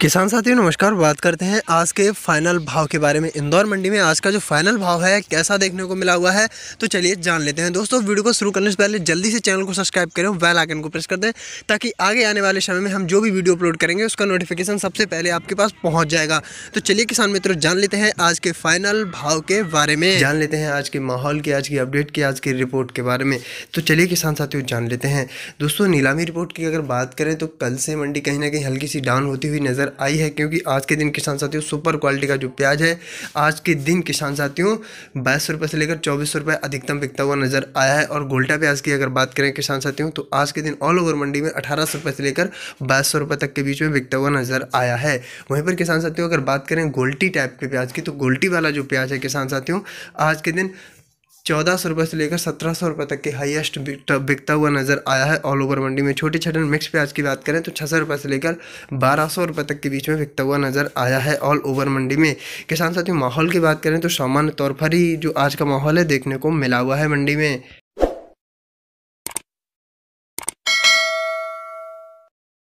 किसान साथियों नमस्कार बात करते हैं आज के फाइनल भाव के बारे में इंदौर मंडी में आज का जो फाइनल भाव है कैसा देखने को मिला हुआ है तो चलिए जान लेते हैं दोस्तों वीडियो को शुरू करने से पहले जल्दी से चैनल को सब्सक्राइब करें बेल आइकन को प्रेस कर दें ताकि आगे आने वाले समय में हम जो भी वीडियो अपलोड करेंगे उसका नोटिफिकेशन सबसे पहले आपके पास पहुँच जाएगा तो चलिए किसान मित्रों जान लेते हैं आज के फाइनल भाव के बारे में जान लेते हैं आज के माहौल की आज की अपडेट की आज की रिपोर्ट के बारे में तो चलिए किसान साथियों जान लेते हैं दोस्तों नीलामी रिपोर्ट की अगर बात करें तो कल से मंडी कहीं ना कहीं हल्की सी डाउन होती हुई नज़र नज़र आई है क्योंकि आज के दिन किसान साथियों सुपर क्वालिटी का जो प्याज है आज के दिन किसान साथियों बाईस रुपये से लेकर चौबीस सौ रुपये अधिकतम बिकता हुआ नज़र आया है और गोल्टा प्याज की अगर बात करें किसान साथियों तो आज के दिन ऑल ओवर मंडी में अठारह सौ से लेकर बाईस सौ रुपये तक के बीच में बिकता हुआ नज़र आया है वहीं पर किसान साथियों अगर बात करें गोल्टी टाइप के प्याज की तो गोल्टी वाला जो प्याज है किसान साथियों आज के दिन चौदह सौ रुपये से लेकर सत्रह सौ रुपये तक के हाईएस्ट बिकता हुआ नज़र आया है ऑल ओवर मंडी में छोटे छठन मिक्स प्याज की बात करें तो छः सौ रुपये से लेकर बारह सौ रुपये तक के बीच में बिकता हुआ नज़र आया है ऑल ओवर मंडी में किसान साथियों माहौल की बात करें तो सामान्य तौर पर ही जो आज का माहौल है देखने को मिला हुआ है मंडी में